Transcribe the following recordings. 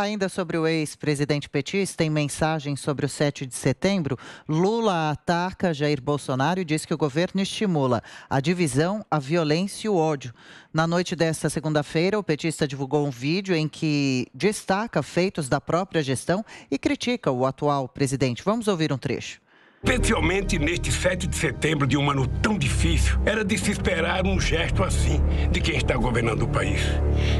Ainda sobre o ex-presidente petista, em mensagem sobre o 7 de setembro, Lula ataca Jair Bolsonaro e diz que o governo estimula a divisão, a violência e o ódio. Na noite desta segunda-feira, o petista divulgou um vídeo em que destaca feitos da própria gestão e critica o atual presidente. Vamos ouvir um trecho. Especialmente neste 7 de setembro de um ano tão difícil, era de se esperar um gesto assim de quem está governando o país.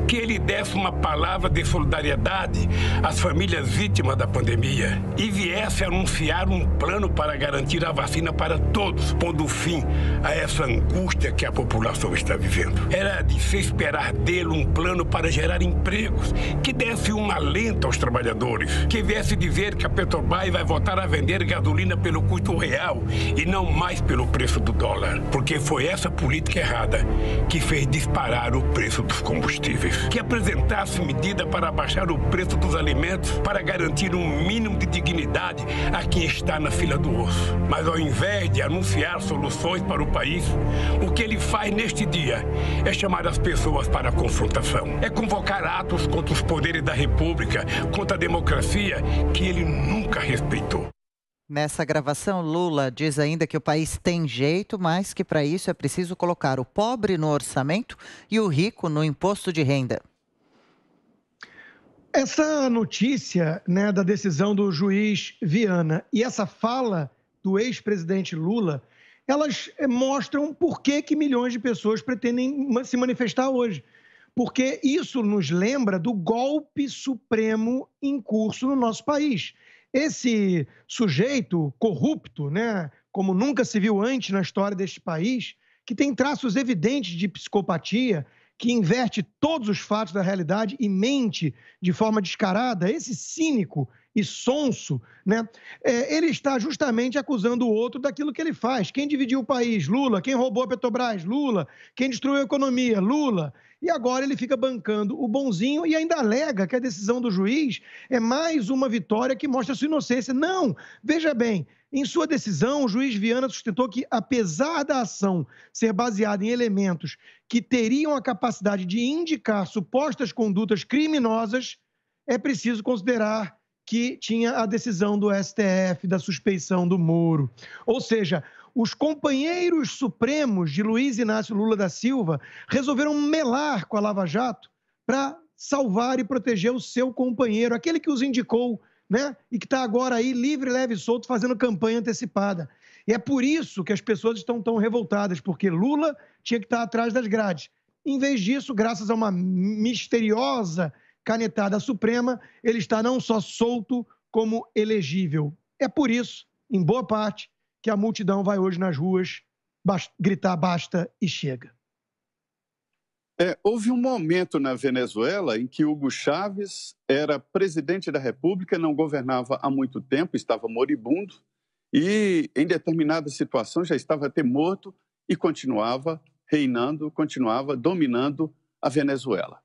Que ele desse uma palavra de solidariedade às famílias vítimas da pandemia e viesse anunciar um plano para garantir a vacina para todos, pondo fim a essa angústia que a população está vivendo. Era de se esperar dele um plano para gerar empregos, que desse um alento aos trabalhadores, que viesse dizer que a Petrobras vai voltar a vender gasolina pelo custo real e não mais pelo preço do dólar, porque foi essa política errada que fez disparar o preço dos combustíveis. Que apresentasse medida para abaixar o preço dos alimentos, para garantir um mínimo de dignidade a quem está na fila do osso. Mas ao invés de anunciar soluções para o país, o que ele faz neste dia é chamar as pessoas para a confrontação. É convocar atos contra os poderes da República, contra a democracia, que ele nunca respeitou. Nessa gravação, Lula diz ainda que o país tem jeito, mas que para isso é preciso colocar o pobre no orçamento e o rico no imposto de renda. Essa notícia né, da decisão do juiz Viana e essa fala do ex-presidente Lula, elas eh, mostram por que, que milhões de pessoas pretendem se manifestar hoje. Porque isso nos lembra do golpe supremo em curso no nosso país. Esse sujeito corrupto, né, como nunca se viu antes na história deste país, que tem traços evidentes de psicopatia, que inverte todos os fatos da realidade e mente de forma descarada, esse cínico e sonso, né? É, ele está justamente acusando o outro daquilo que ele faz. Quem dividiu o país? Lula. Quem roubou a Petrobras? Lula. Quem destruiu a economia? Lula. E agora ele fica bancando o bonzinho e ainda alega que a decisão do juiz é mais uma vitória que mostra sua inocência. Não! Veja bem, em sua decisão, o juiz Viana sustentou que, apesar da ação ser baseada em elementos que teriam a capacidade de indicar supostas condutas criminosas, é preciso considerar que tinha a decisão do STF da suspeição do Moro. Ou seja, os companheiros supremos de Luiz Inácio Lula da Silva resolveram melar com a Lava Jato para salvar e proteger o seu companheiro, aquele que os indicou, né? E que está agora aí livre, leve e solto fazendo campanha antecipada. E é por isso que as pessoas estão tão revoltadas, porque Lula tinha que estar tá atrás das grades. Em vez disso, graças a uma misteriosa canetada Suprema, ele está não só solto, como elegível. É por isso, em boa parte, que a multidão vai hoje nas ruas basta, gritar basta e chega. É, houve um momento na Venezuela em que Hugo Chávez era presidente da República, não governava há muito tempo, estava moribundo e, em determinada situação, já estava até morto e continuava reinando, continuava dominando a Venezuela.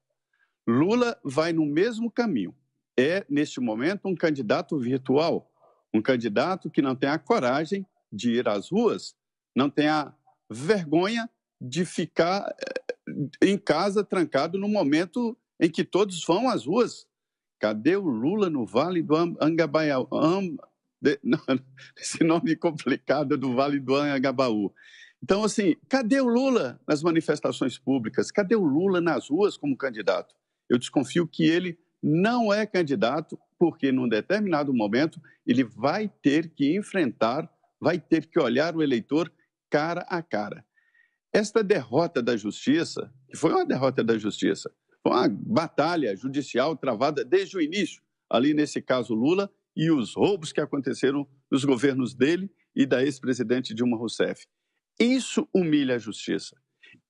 Lula vai no mesmo caminho. É, neste momento, um candidato virtual, um candidato que não tem a coragem de ir às ruas, não tem a vergonha de ficar eh, em casa trancado no momento em que todos vão às ruas. Cadê o Lula no Vale do Angabaiau? Am... De... Esse nome complicado do Vale do Angabaú. Então, assim, cadê o Lula nas manifestações públicas? Cadê o Lula nas ruas como candidato? eu desconfio que ele não é candidato porque, num determinado momento, ele vai ter que enfrentar, vai ter que olhar o eleitor cara a cara. Esta derrota da justiça, que foi uma derrota da justiça, foi uma batalha judicial travada desde o início, ali nesse caso Lula, e os roubos que aconteceram nos governos dele e da ex-presidente Dilma Rousseff. Isso humilha a justiça.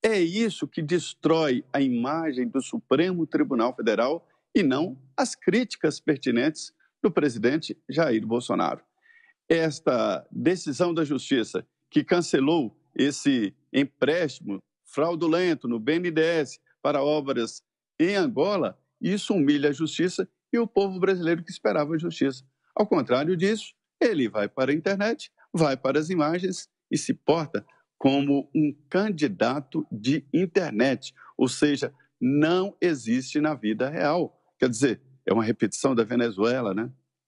É isso que destrói a imagem do Supremo Tribunal Federal e não as críticas pertinentes do presidente Jair Bolsonaro. Esta decisão da Justiça que cancelou esse empréstimo fraudulento no BNDES para obras em Angola, isso humilha a justiça e o povo brasileiro que esperava a justiça. Ao contrário disso, ele vai para a internet, vai para as imagens e se porta como um candidato de internet, ou seja, não existe na vida real. Quer dizer, é uma repetição da Venezuela, né?